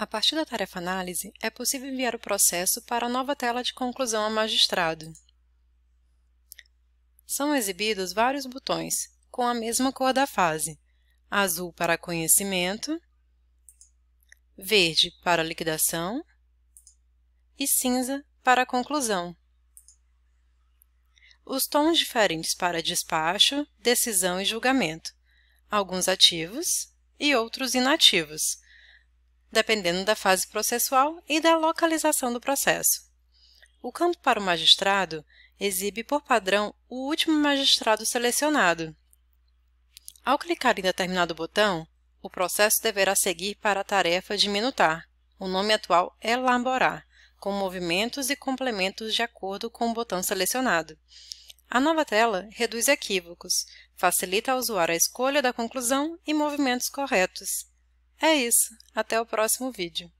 A partir da tarefa análise, é possível enviar o processo para a nova tela de conclusão ao magistrado. São exibidos vários botões, com a mesma cor da fase, azul para conhecimento, verde para liquidação e cinza para conclusão. Os tons diferentes para despacho, decisão e julgamento, alguns ativos e outros inativos, dependendo da fase processual e da localização do processo. O campo para o magistrado exibe, por padrão, o último magistrado selecionado. Ao clicar em determinado botão, o processo deverá seguir para a tarefa de minutar, o nome atual é elaborar, com movimentos e complementos de acordo com o botão selecionado. A nova tela reduz equívocos, facilita ao usuário a escolha da conclusão e movimentos corretos. É isso, até o próximo vídeo.